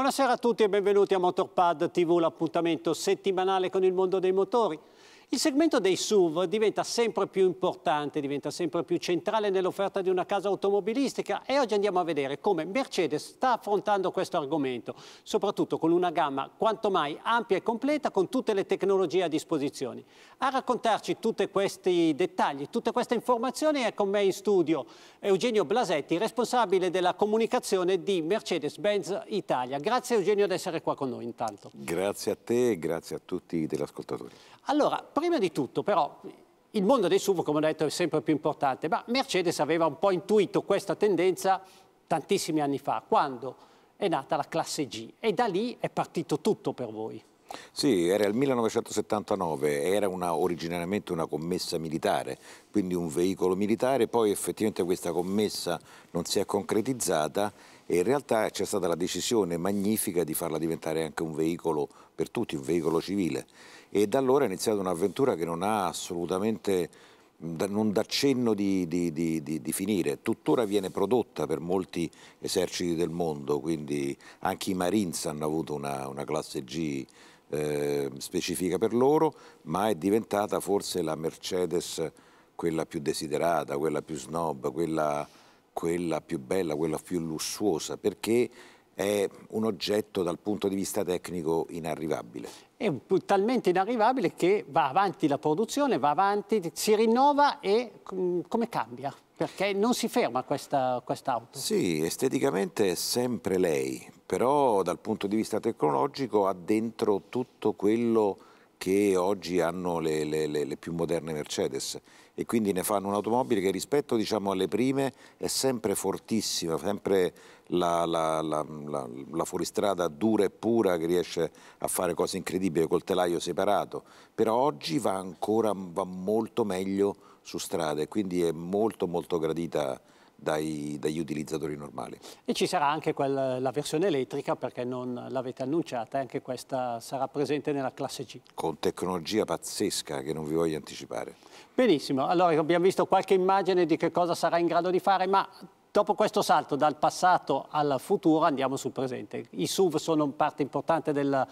Buonasera a tutti e benvenuti a Motorpad TV, l'appuntamento settimanale con il mondo dei motori. Il segmento dei SUV diventa sempre più importante, diventa sempre più centrale nell'offerta di una casa automobilistica e oggi andiamo a vedere come Mercedes sta affrontando questo argomento, soprattutto con una gamma quanto mai ampia e completa con tutte le tecnologie a disposizione. A raccontarci tutti questi dettagli, tutte queste informazioni è con me in studio Eugenio Blasetti, responsabile della comunicazione di Mercedes-Benz Italia. Grazie Eugenio di essere qua con noi intanto. Grazie a te e grazie a tutti degli ascoltatori. Allora, prima di tutto però il mondo dei SUV, come ho detto, è sempre più importante, ma Mercedes aveva un po' intuito questa tendenza tantissimi anni fa, quando è nata la classe G e da lì è partito tutto per voi. Sì, era il 1979, era una, originariamente una commessa militare, quindi un veicolo militare, poi effettivamente questa commessa non si è concretizzata e in realtà c'è stata la decisione magnifica di farla diventare anche un veicolo per tutti, un veicolo civile. E da allora è iniziata un'avventura che non ha assolutamente, non dà cenno di, di, di, di, finire. Tuttora viene prodotta per molti eserciti del mondo, quindi anche i Marines hanno avuto una, una classe G eh, specifica per loro, ma è diventata forse la Mercedes quella più desiderata, quella più snob, quella quella più bella, quella più lussuosa, perché è un oggetto dal punto di vista tecnico inarrivabile. È talmente inarrivabile che va avanti la produzione, va avanti, si rinnova e mm, come cambia? Perché non si ferma questa quest'auto. Sì, esteticamente è sempre lei, però dal punto di vista tecnologico ha dentro tutto quello che oggi hanno le, le, le, più moderne Mercedes e quindi ne fanno un'automobile che rispetto diciamo, alle prime è sempre fortissima, sempre la, la, la, la, fuoristrada dura e pura che riesce a fare cose incredibili col telaio separato, però oggi va ancora va molto meglio su strada e quindi è molto molto gradita dai, dagli utilizzatori normali. E ci sarà anche quel, la versione elettrica perché non l'avete annunciata, e anche questa sarà presente nella classe C. Con tecnologia pazzesca che non vi voglio anticipare. Benissimo, allora abbiamo visto qualche immagine di che cosa sarà in grado di fare, ma Dopo questo salto dal passato al futuro andiamo sul presente. I SUV sono parte importante del,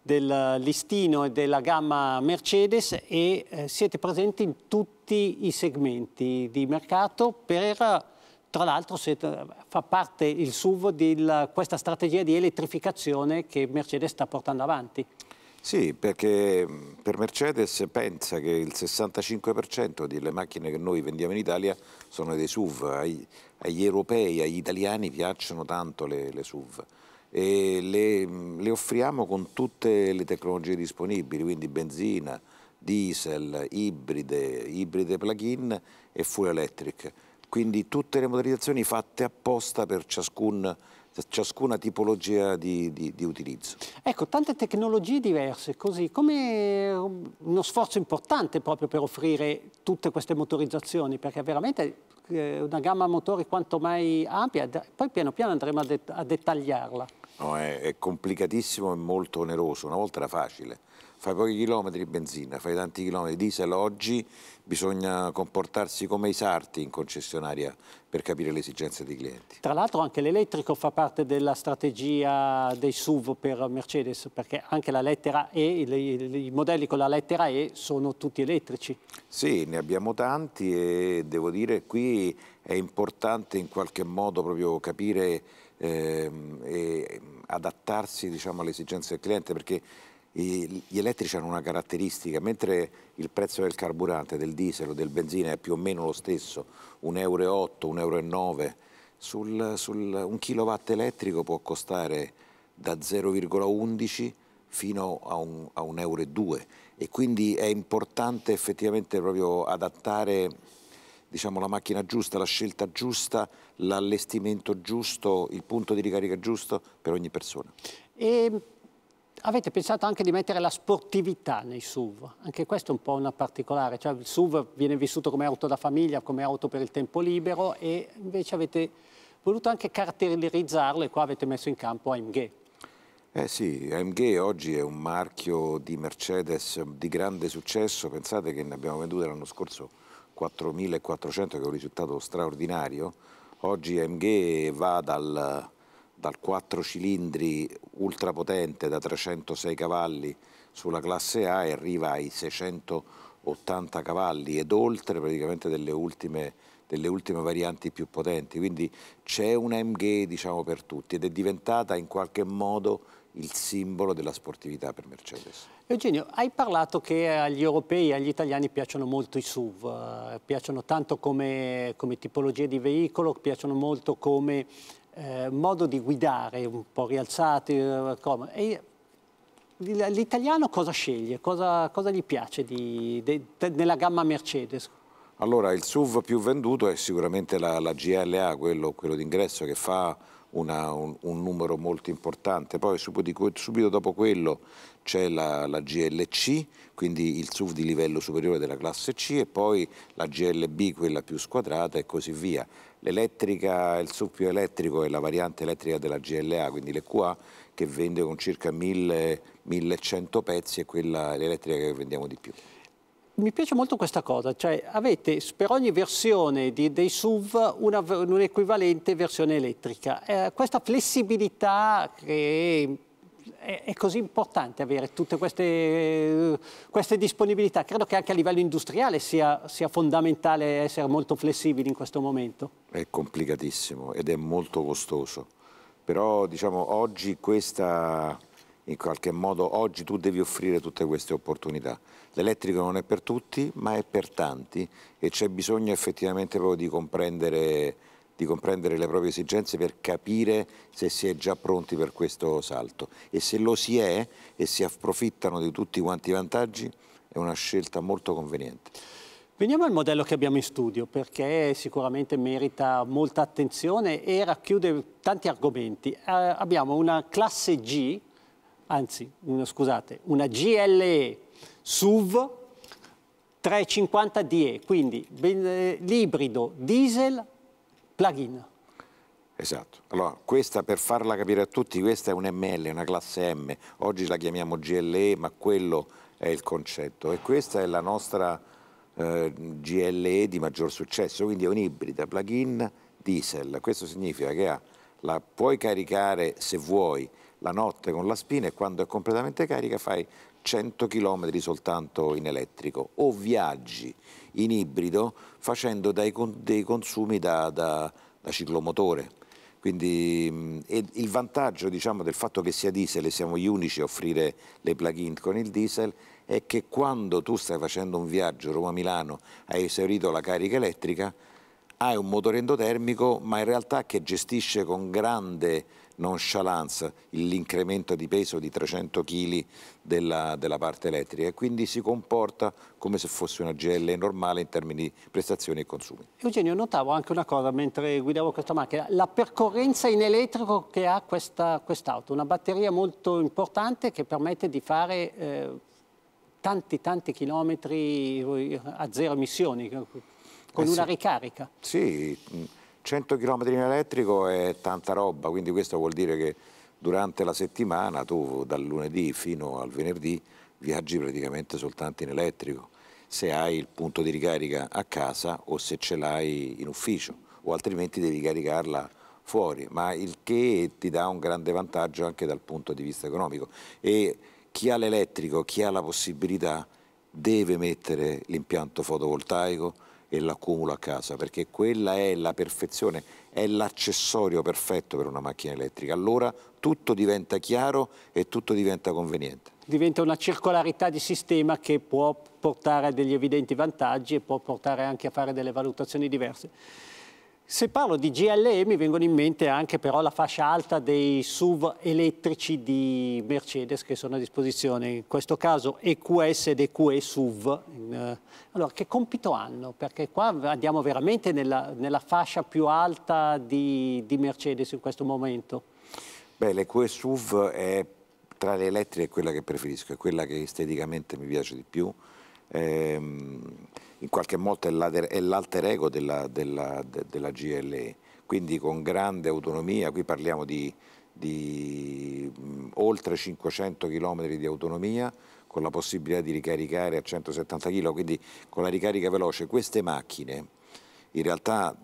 del listino e della gamma Mercedes e eh, siete presenti in tutti i segmenti di mercato per tra l'altro fa parte il SUV di questa strategia di elettrificazione che Mercedes sta portando avanti. Sì, perché per Mercedes pensa che il 65% delle macchine che noi vendiamo in Italia sono dei SUV. Agli, agli europei, agli italiani piacciono tanto le, le SUV. E le, le, offriamo con tutte le tecnologie disponibili, quindi benzina, diesel, ibride, ibride plug-in e full electric quindi tutte le modalizzazioni fatte apposta per ciascun ciascuna tipologia di, di, di, utilizzo. Ecco, tante tecnologie diverse, così come uno sforzo importante proprio per offrire tutte queste motorizzazioni, perché veramente eh, una gamma motori quanto mai ampia, poi piano piano andremo a, det a dettagliarla. No, è, è complicatissimo e molto oneroso, una volta era facile fai pochi chilometri di benzina, fai tanti chilometri di diesel, oggi bisogna comportarsi come i sarti in concessionaria per capire le esigenze dei clienti. Tra l'altro anche l'elettrico fa parte della strategia dei SUV per Mercedes, perché anche la lettera E, i modelli con la lettera E sono tutti elettrici. Sì, ne abbiamo tanti e devo dire qui è importante in qualche modo proprio capire ehm, e ehm, adattarsi diciamo, alle esigenze del cliente, perché gli elettrici hanno una caratteristica, mentre il prezzo del carburante, del diesel o del benzina è più o meno lo stesso, 1,8 euro, 1,9 euro, sul, sul, un kilowatt elettrico può costare da 0,11 fino a 1,2 euro e quindi è importante effettivamente proprio adattare diciamo, la macchina giusta, la scelta giusta, l'allestimento giusto, il punto di ricarica giusto per ogni persona. E ehm, Avete pensato anche di mettere la sportività nei SUV, anche questo è un po' una particolare, cioè il SUV viene vissuto come auto da famiglia, come auto per il tempo libero e invece avete voluto anche caratterizzarlo e qua avete messo in campo AMG. Eh sì, AMG oggi è un marchio di Mercedes di grande successo, pensate che ne abbiamo vendute l'anno scorso 4.400 che è un risultato straordinario, oggi AMG va dal dal 4 cilindri ultrapotente da 306 cavalli sulla classe A e arriva ai 680 cavalli ed oltre praticamente delle ultime, delle ultime varianti più potenti. Quindi c'è una MG diciamo, per tutti ed è diventata in qualche modo il simbolo della sportività per Mercedes. Eugenio, hai parlato che agli europei e agli italiani piacciono molto i SUV, eh, piacciono tanto come, come tipologia di veicolo, piacciono molto come eh, modo di guidare un po' rialzati, eh, e l'italiano cosa sceglie? Cosa, cosa gli piace di, de, de, nella gamma Mercedes? Allora, il SUV più venduto è sicuramente la, la GLA, quello, quello d'ingresso che fa una, un, un, numero molto importante. Poi subito, subito dopo quello c'è la, la, GLC, quindi il SUV di livello superiore della classe C e poi la GLB, quella più squadrata e così via. L'elettrica, il SUV più elettrico è la variante elettrica della GLA, quindi l'EQA, che vende con circa 1000, 1100 pezzi e quella l'elettrica che vendiamo di più mi piace molto questa cosa, cioè avete per ogni versione di, dei SUV un'equivalente versione elettrica. Eh, questa flessibilità che è, è, così importante avere tutte queste, queste, disponibilità, credo che anche a livello industriale sia, sia fondamentale essere molto flessibili in questo momento. È complicatissimo ed è molto costoso, però diciamo oggi questa in qualche modo oggi tu devi offrire tutte queste opportunità. L'elettrico non è per tutti, ma è per tanti e c'è bisogno effettivamente proprio di comprendere, di comprendere le proprie esigenze per capire se si è già pronti per questo salto. E se lo si è e si approfittano di tutti quanti i vantaggi, è una scelta molto conveniente. Veniamo al modello che abbiamo in studio perché sicuramente merita molta attenzione e racchiude tanti argomenti. Eh, abbiamo una classe G anzi, una, scusate, una GLE SUV 350DE, quindi eh, l'ibrido diesel plug-in. Esatto. Allora, questa per farla capire a tutti, questa è un ML, una classe M. Oggi la chiamiamo GLE, ma quello è il concetto. E questa è la nostra eh, GLE di maggior successo, quindi è un'ibrida, plug-in diesel. Questo significa che ha, la puoi caricare se vuoi la notte con la spina e quando è completamente carica fai 100 km soltanto in elettrico o viaggi in ibrido facendo dei, dei consumi da, da, da ciclomotore. Quindi il vantaggio diciamo, del fatto che sia diesel e siamo gli unici a offrire le plug-in con il diesel è che quando tu stai facendo un viaggio Roma-Milano hai esaurito la carica elettrica hai ah, un motore endotermico ma in realtà che gestisce con grande nonchalance l'incremento di peso di 300 kg della, della, parte elettrica e quindi si comporta come se fosse una GL normale in termini di prestazioni e consumi. Eugenio, notavo anche una cosa mentre guidavo questa macchina, la percorrenza in elettrico che ha quest'auto, quest una batteria molto importante che permette di fare eh, tanti tanti chilometri a zero emissioni, con eh sì. una ricarica. Sì, 100 km in elettrico è tanta roba, quindi questo vuol dire che durante la settimana tu dal lunedì fino al venerdì viaggi praticamente soltanto in elettrico, se hai il punto di ricarica a casa o se ce l'hai in ufficio, o altrimenti devi caricarla fuori, ma il che ti dà un grande vantaggio anche dal punto di vista economico. E chi ha l'elettrico, chi ha la possibilità, deve mettere l'impianto fotovoltaico, e l'accumulo a casa, perché quella è la perfezione, è l'accessorio perfetto per una macchina elettrica. Allora tutto diventa chiaro e tutto diventa conveniente. Diventa una circolarità di sistema che può portare a degli evidenti vantaggi e può portare anche a fare delle valutazioni diverse. Se parlo di GLE mi vengono in mente anche però la fascia alta dei SUV elettrici di Mercedes che sono a disposizione, in questo caso EQS ed EQE SUV. Eh, allora, che compito hanno? Perché qua andiamo veramente nella, nella fascia più alta di, di, Mercedes in questo momento. Beh, l'EQE SUV è tra le elettriche quella che preferisco, è quella che esteticamente mi piace di più, ehm, in qualche modo è l'alter ego della, della, della, GLE, quindi con grande autonomia, qui parliamo di, di mm, oltre 500 km di autonomia, con la possibilità di ricaricare a 170 kg, quindi con la ricarica veloce, queste macchine in realtà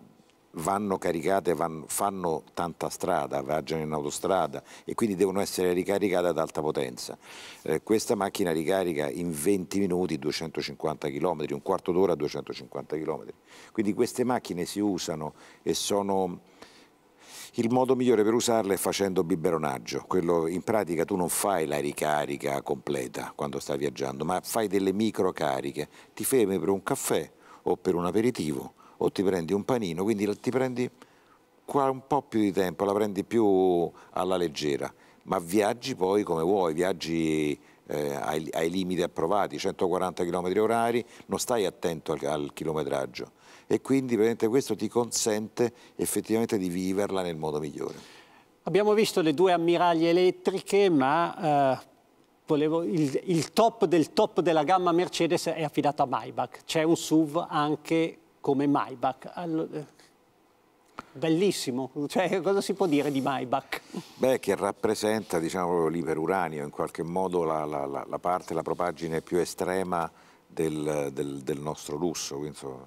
vanno caricate, vanno, fanno tanta strada, viaggiano in autostrada e quindi devono essere ricaricate ad alta potenza. Eh, questa macchina ricarica in 20 minuti 250 km, un quarto d'ora 250 km. Quindi queste macchine si usano e sono... Il modo migliore per usarle è facendo biberonaggio, quello in pratica tu non fai la ricarica completa quando stai viaggiando, ma fai delle micro cariche, ti fermi per un caffè o per un aperitivo o ti prendi un panino, quindi ti prendi qua un po' più di tempo, la prendi più alla leggera, ma viaggi poi come vuoi, viaggi eh, ai, ai, limiti approvati, 140 km orari, non stai attento al, al chilometraggio e quindi questo ti consente effettivamente di viverla nel modo migliore. Abbiamo visto le due ammiraglie elettriche, ma eh, volevo, il, il top del top della gamma Mercedes è affidato a Maybach. C'è un SUV anche come Maybach. All... Eh, bellissimo, cioè, cosa si può dire di Maybach? Beh, che rappresenta diciamo, l'iperuranio, in qualche modo la, la, la, parte, la propaggine più estrema del, del, del nostro lusso, Quindi, insomma,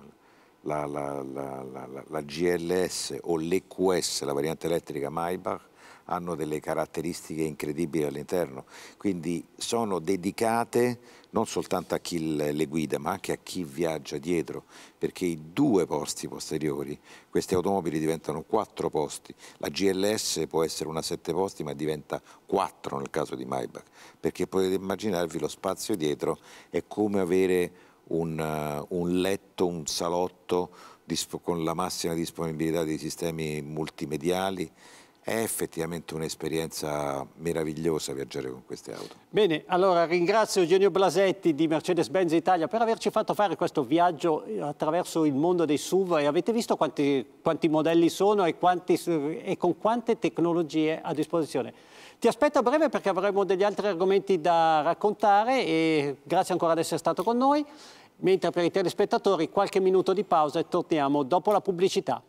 la, la GLS o l'EQS, la variante elettrica Maybach, hanno delle caratteristiche incredibili all'interno, quindi sono dedicate non soltanto a chi le guida ma anche a chi viaggia dietro, perché i due posti posteriori, queste automobili diventano quattro posti, la GLS può essere una sette posti ma diventa quattro nel caso di Maybach, perché potete immaginarvi lo spazio dietro è come avere un, un letto, un salotto con la massima disponibilità dei sistemi multimediali è effettivamente un'esperienza meravigliosa viaggiare con queste auto. Bene, allora ringrazio Eugenio Blasetti di Mercedes-Benz Italia per averci fatto fare questo viaggio eh, attraverso il mondo dei SUV e avete visto quanti, quanti modelli sono e, quanti, e con quante tecnologie a disposizione. Ti aspetto a breve perché avremo degli altri argomenti da raccontare e grazie ancora ad essere stato con noi. Mentre per i telespettatori qualche minuto di pausa e torniamo dopo la pubblicità.